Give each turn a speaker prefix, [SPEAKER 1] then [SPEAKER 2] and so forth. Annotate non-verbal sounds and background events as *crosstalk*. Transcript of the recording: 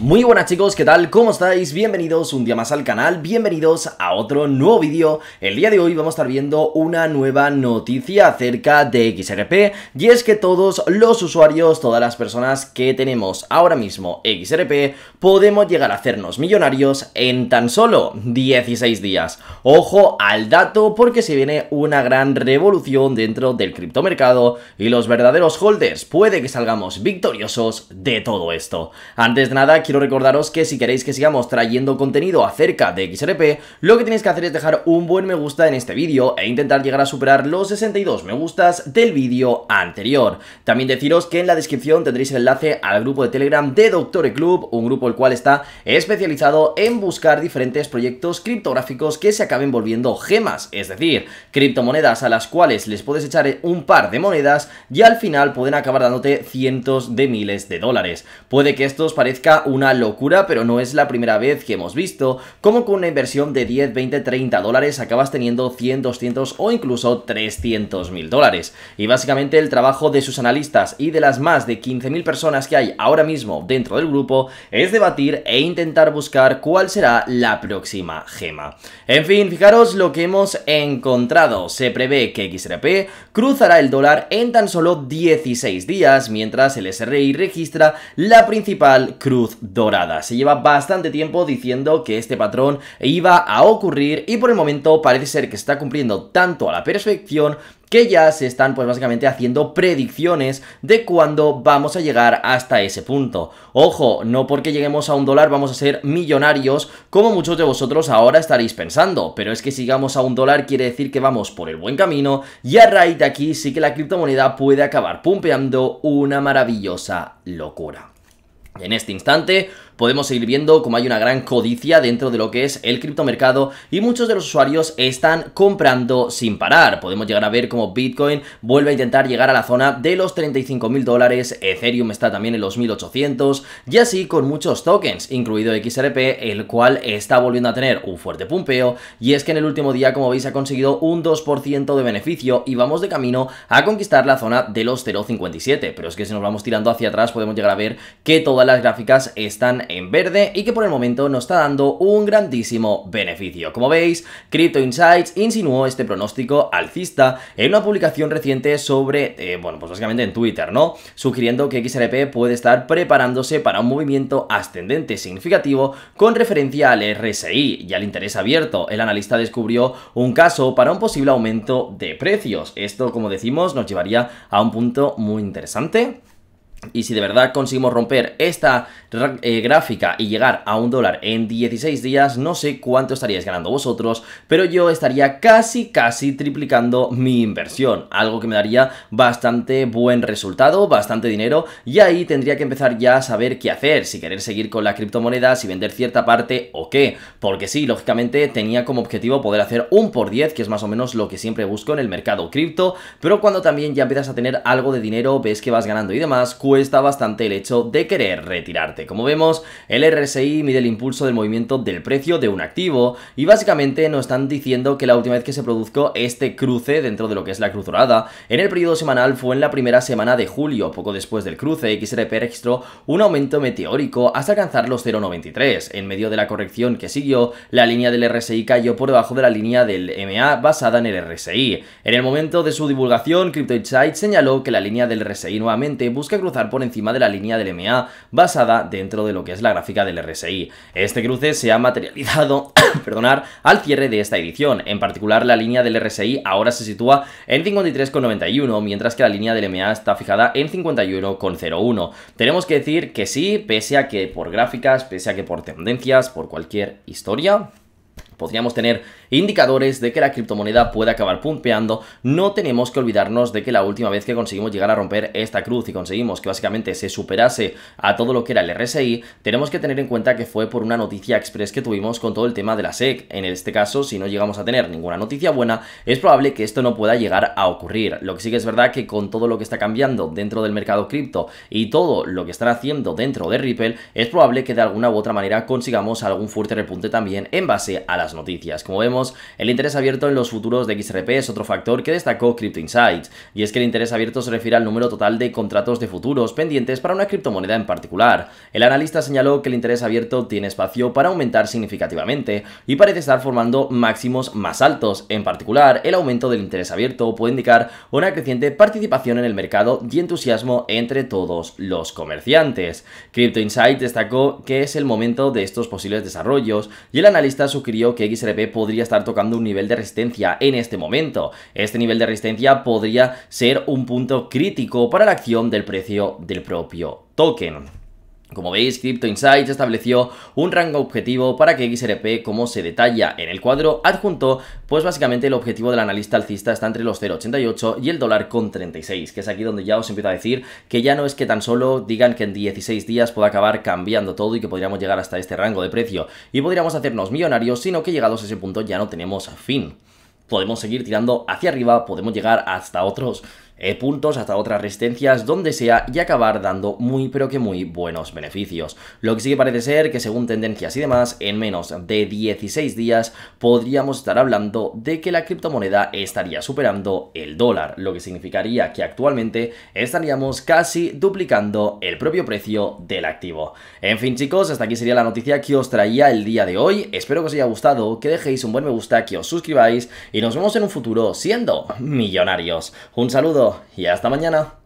[SPEAKER 1] Muy buenas chicos, ¿qué tal? ¿Cómo estáis? Bienvenidos un día más al canal, bienvenidos a otro nuevo vídeo. El día de hoy vamos a estar viendo una nueva noticia acerca de XRP y es que todos los usuarios, todas las personas que tenemos ahora mismo XRP podemos llegar a hacernos millonarios en tan solo 16 días. Ojo al dato porque se viene una gran revolución dentro del criptomercado y los verdaderos holders puede que salgamos victoriosos de todo esto. Antes de nada, quiero recordaros que si queréis que sigamos trayendo contenido acerca de XRP, lo que tenéis que hacer es dejar un buen me gusta en este vídeo e intentar llegar a superar los 62 me gustas del vídeo anterior. También deciros que en la descripción tendréis el enlace al grupo de Telegram de Doctore Club, un grupo el cual está especializado en buscar diferentes proyectos criptográficos que se acaben volviendo gemas, es decir, criptomonedas a las cuales les puedes echar un par de monedas y al final pueden acabar dándote cientos de miles de dólares. Puede que esto os parezca un una locura, pero no es la primera vez que hemos visto cómo con una inversión de 10, 20, 30 dólares acabas teniendo 100, 200 o incluso 300 mil dólares. Y básicamente el trabajo de sus analistas y de las más de 15 mil personas que hay ahora mismo dentro del grupo es debatir e intentar buscar cuál será la próxima gema. En fin, fijaros lo que hemos encontrado. Se prevé que XRP cruzará el dólar en tan solo 16 días, mientras el SRI registra la principal cruz dorada. Se lleva bastante tiempo diciendo que este patrón iba a ocurrir y por el momento parece ser que está cumpliendo tanto a la perfección que ya se están pues básicamente haciendo predicciones de cuándo vamos a llegar hasta ese punto. Ojo, no porque lleguemos a un dólar vamos a ser millonarios como muchos de vosotros ahora estaréis pensando, pero es que sigamos a un dólar quiere decir que vamos por el buen camino y a raíz de aquí sí que la criptomoneda puede acabar pumpeando una maravillosa locura. En este instante, podemos seguir viendo como hay una gran codicia dentro de lo que es el criptomercado y muchos de los usuarios están comprando sin parar. Podemos llegar a ver como Bitcoin vuelve a intentar llegar a la zona de los 35.000 dólares, Ethereum está también en los 1800 y así con muchos tokens, incluido XRP, el cual está volviendo a tener un fuerte pumpeo y es que en el último día, como veis, ha conseguido un 2% de beneficio y vamos de camino a conquistar la zona de los 0,57, pero es que si nos vamos tirando hacia atrás podemos llegar a ver que todas las gráficas están en verde y que por el momento nos está dando un grandísimo beneficio. Como veis, Crypto Insights insinuó este pronóstico alcista en una publicación reciente sobre, eh, bueno, pues básicamente en Twitter, ¿no? Sugiriendo que XRP puede estar preparándose para un movimiento ascendente significativo con referencia al RSI y al interés abierto. El analista descubrió un caso para un posible aumento de precios. Esto, como decimos, nos llevaría a un punto muy interesante. Y si de verdad conseguimos romper esta eh, gráfica y llegar a un dólar en 16 días, no sé cuánto estaríais ganando vosotros, pero yo estaría casi, casi triplicando mi inversión, algo que me daría bastante buen resultado, bastante dinero, y ahí tendría que empezar ya a saber qué hacer, si querer seguir con la criptomoneda, si vender cierta parte o qué, porque sí, lógicamente tenía como objetivo poder hacer un por 10, que es más o menos lo que siempre busco en el mercado cripto, pero cuando también ya empiezas a tener algo de dinero, ves que vas ganando y demás, cuesta bastante el hecho de querer retirarte. Como vemos, el RSI mide el impulso del movimiento del precio de un activo y básicamente nos están diciendo que la última vez que se produjo este cruce dentro de lo que es la cruz dorada en el periodo semanal fue en la primera semana de julio, poco después del cruce, XRP registró un aumento meteórico hasta alcanzar los 0,93. En medio de la corrección que siguió, la línea del RSI cayó por debajo de la línea del MA basada en el RSI. En el momento de su divulgación, Insight señaló que la línea del RSI nuevamente busca cruzar por encima de la línea del MA basada dentro de lo que es la gráfica del RSI. Este cruce se ha materializado *coughs* perdonar, al cierre de esta edición. En particular, la línea del RSI ahora se sitúa en 53,91, mientras que la línea del MA está fijada en 51,01. Tenemos que decir que sí, pese a que por gráficas, pese a que por tendencias, por cualquier historia, podríamos tener indicadores de que la criptomoneda puede acabar pumpeando, no tenemos que olvidarnos de que la última vez que conseguimos llegar a romper esta cruz y conseguimos que básicamente se superase a todo lo que era el RSI, tenemos que tener en cuenta que fue por una noticia express que tuvimos con todo el tema de la SEC. En este caso, si no llegamos a tener ninguna noticia buena, es probable que esto no pueda llegar a ocurrir. Lo que sí que es verdad que con todo lo que está cambiando dentro del mercado cripto y todo lo que están haciendo dentro de Ripple, es probable que de alguna u otra manera consigamos algún fuerte repunte también en base a las noticias. Como vemos, el interés abierto en los futuros de XRP, es otro factor que destacó Crypto Insights, y es que el interés abierto se refiere al número total de contratos de futuros pendientes para una criptomoneda en particular. El analista señaló que el interés abierto tiene espacio para aumentar significativamente y parece estar formando máximos más altos, en particular el aumento del interés abierto puede indicar una creciente participación en el mercado y entusiasmo entre todos los comerciantes. Crypto Insights destacó que es el momento de estos posibles desarrollos y el analista sugirió que XRP podría estar tocando un nivel de resistencia en este momento. Este nivel de resistencia podría ser un punto crítico para la acción del precio del propio token. Como veis, Crypto Insights estableció un rango objetivo para que XRP, como se detalla en el cuadro adjunto, pues básicamente el objetivo del analista alcista está entre los 0,88 y el dólar con 36, que es aquí donde ya os empiezo a decir que ya no es que tan solo digan que en 16 días pueda acabar cambiando todo y que podríamos llegar hasta este rango de precio y podríamos hacernos millonarios, sino que llegados a ese punto ya no tenemos fin. Podemos seguir tirando hacia arriba, podemos llegar hasta otros eh, puntos hasta otras resistencias, donde sea y acabar dando muy pero que muy buenos beneficios. Lo que sí que parece ser que según tendencias y demás, en menos de 16 días podríamos estar hablando de que la criptomoneda estaría superando el dólar, lo que significaría que actualmente estaríamos casi duplicando el propio precio del activo. En fin chicos, hasta aquí sería la noticia que os traía el día de hoy, espero que os haya gustado, que dejéis un buen me gusta, que os suscribáis y nos vemos en un futuro siendo millonarios. Un saludo y hasta mañana.